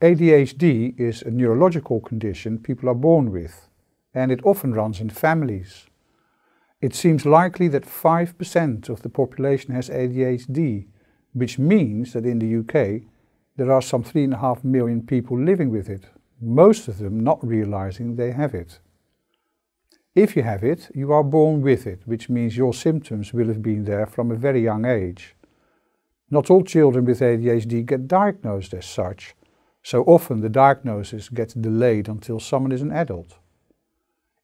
ADHD is a neurological condition people are born with, and it often runs in families. It seems likely that 5% of the population has ADHD, which means that in the UK there are some 3.5 million people living with it, most of them not realizing they have it. If you have it, you are born with it, which means your symptoms will have been there from a very young age. Not all children with ADHD get diagnosed as such, so often the diagnosis gets delayed until someone is an adult.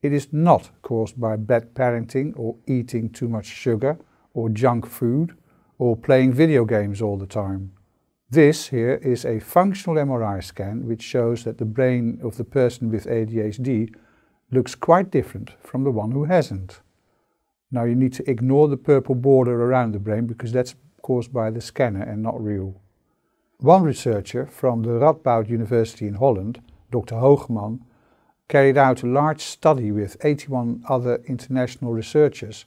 It is not caused by bad parenting or eating too much sugar or junk food or playing video games all the time. This here is a functional MRI scan which shows that the brain of the person with ADHD looks quite different from the one who hasn't. Now you need to ignore the purple border around the brain because that's caused by the scanner and not real. One researcher from the Radboud University in Holland, Dr. Hoogman, carried out a large study with 81 other international researchers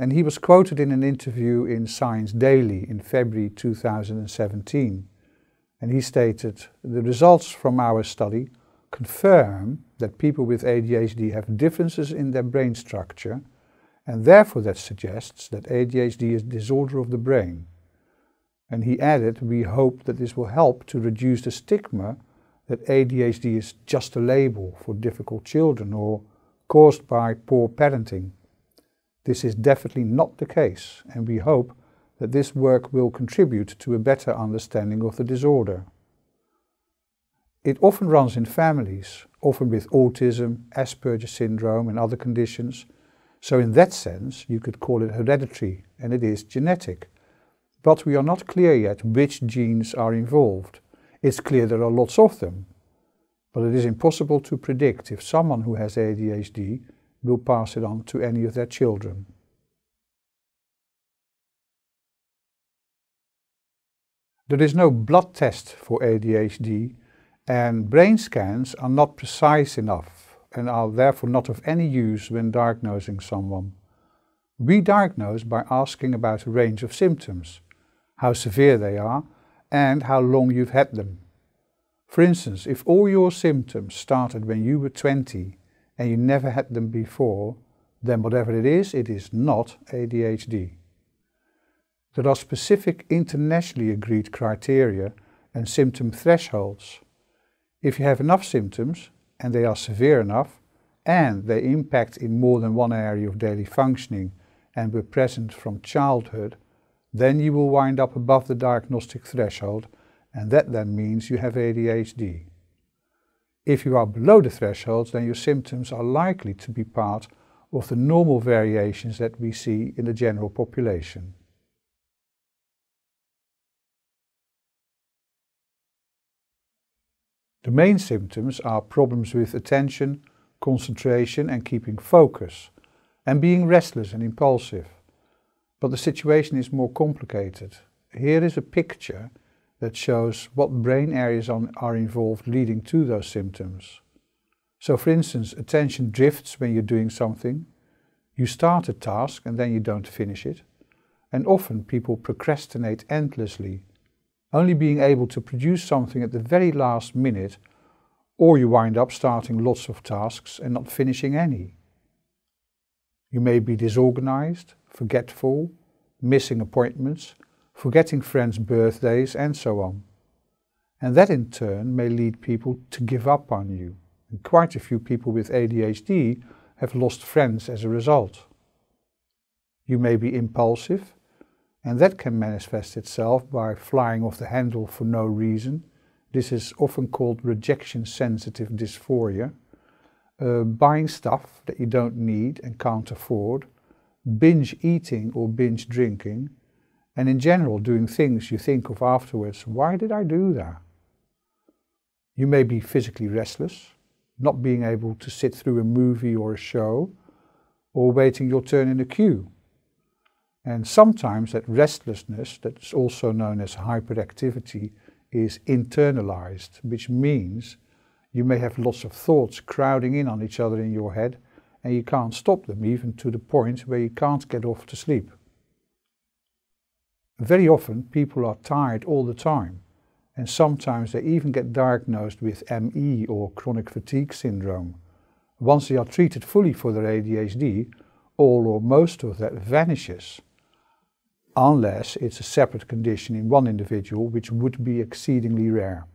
and he was quoted in an interview in Science Daily in February 2017. And he stated, the results from our study confirm that people with ADHD have differences in their brain structure and therefore that suggests that ADHD is a disorder of the brain. And he added, We hope that this will help to reduce the stigma that ADHD is just a label for difficult children or caused by poor parenting. This is definitely not the case, and we hope that this work will contribute to a better understanding of the disorder. It often runs in families, often with autism, Asperger's syndrome, and other conditions. So, in that sense, you could call it hereditary, and it is genetic but we are not clear yet which genes are involved. It's clear there are lots of them, but it is impossible to predict if someone who has ADHD will pass it on to any of their children. There is no blood test for ADHD and brain scans are not precise enough and are therefore not of any use when diagnosing someone. We diagnose by asking about a range of symptoms, how severe they are, and how long you've had them. For instance, if all your symptoms started when you were 20 and you never had them before, then whatever it is, it is not ADHD. There are specific internationally agreed criteria and symptom thresholds. If you have enough symptoms, and they are severe enough, and they impact in more than one area of daily functioning and were present from childhood, then you will wind up above the diagnostic threshold and that then means you have ADHD. If you are below the threshold, then your symptoms are likely to be part of the normal variations that we see in the general population. The main symptoms are problems with attention, concentration and keeping focus, and being restless and impulsive. But the situation is more complicated. Here is a picture that shows what brain areas are involved leading to those symptoms. So, for instance, attention drifts when you're doing something. You start a task and then you don't finish it. And often people procrastinate endlessly, only being able to produce something at the very last minute, or you wind up starting lots of tasks and not finishing any. You may be disorganized, forgetful, missing appointments, forgetting friends' birthdays, and so on. And that in turn may lead people to give up on you. And quite a few people with ADHD have lost friends as a result. You may be impulsive, and that can manifest itself by flying off the handle for no reason. This is often called rejection sensitive dysphoria. Uh, buying stuff that you don't need and can't afford, binge eating or binge drinking, and in general doing things you think of afterwards, why did I do that? You may be physically restless, not being able to sit through a movie or a show, or waiting your turn in a queue. And sometimes that restlessness, that's also known as hyperactivity, is internalized, which means you may have lots of thoughts crowding in on each other in your head and you can't stop them, even to the point where you can't get off to sleep. Very often people are tired all the time, and sometimes they even get diagnosed with ME or chronic fatigue syndrome. Once they are treated fully for their ADHD, all or most of that vanishes, unless it's a separate condition in one individual, which would be exceedingly rare.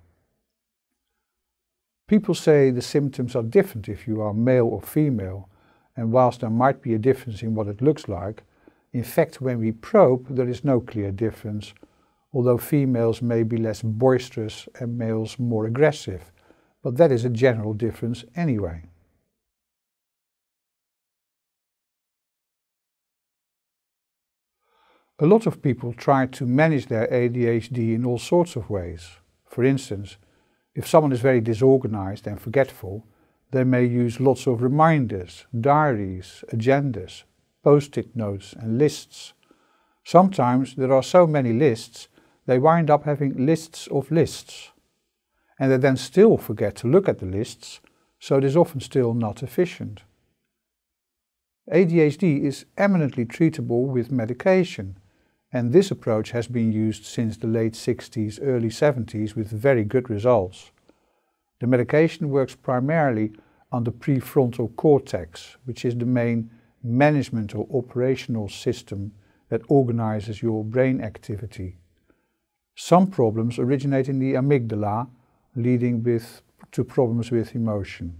People say the symptoms are different if you are male or female, and whilst there might be a difference in what it looks like, in fact, when we probe, there is no clear difference, although females may be less boisterous and males more aggressive. But that is a general difference anyway. A lot of people try to manage their ADHD in all sorts of ways. For instance, if someone is very disorganized and forgetful, they may use lots of reminders, diaries, agendas, post-it notes and lists. Sometimes there are so many lists, they wind up having lists of lists. And they then still forget to look at the lists, so it is often still not efficient. ADHD is eminently treatable with medication, and this approach has been used since the late 60s, early 70s with very good results. The medication works primarily on the prefrontal cortex, which is the main management or operational system that organizes your brain activity. Some problems originate in the amygdala, leading with, to problems with emotion.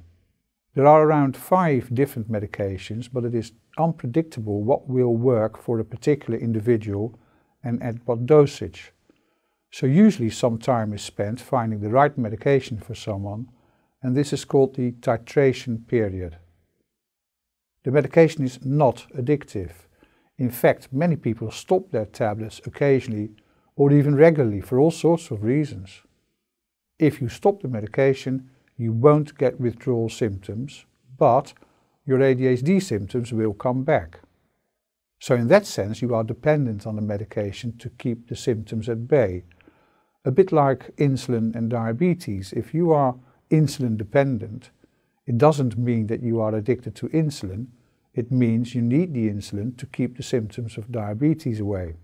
There are around five different medications, but it is unpredictable what will work for a particular individual and at what dosage. So usually some time is spent finding the right medication for someone and this is called the titration period. The medication is not addictive. In fact, many people stop their tablets occasionally or even regularly for all sorts of reasons. If you stop the medication, you won't get withdrawal symptoms, but your ADHD symptoms will come back. So in that sense, you are dependent on the medication to keep the symptoms at bay, a bit like insulin and diabetes. If you are insulin dependent, it doesn't mean that you are addicted to insulin. It means you need the insulin to keep the symptoms of diabetes away.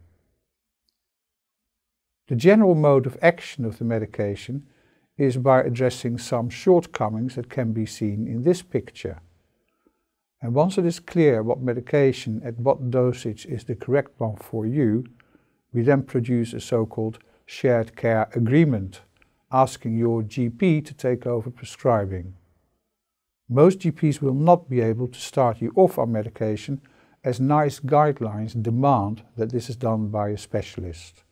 The general mode of action of the medication is by addressing some shortcomings that can be seen in this picture. And once it is clear what medication at what dosage is the correct one for you, we then produce a so-called shared care agreement, asking your GP to take over prescribing. Most GPs will not be able to start you off on medication as NICE guidelines demand that this is done by a specialist.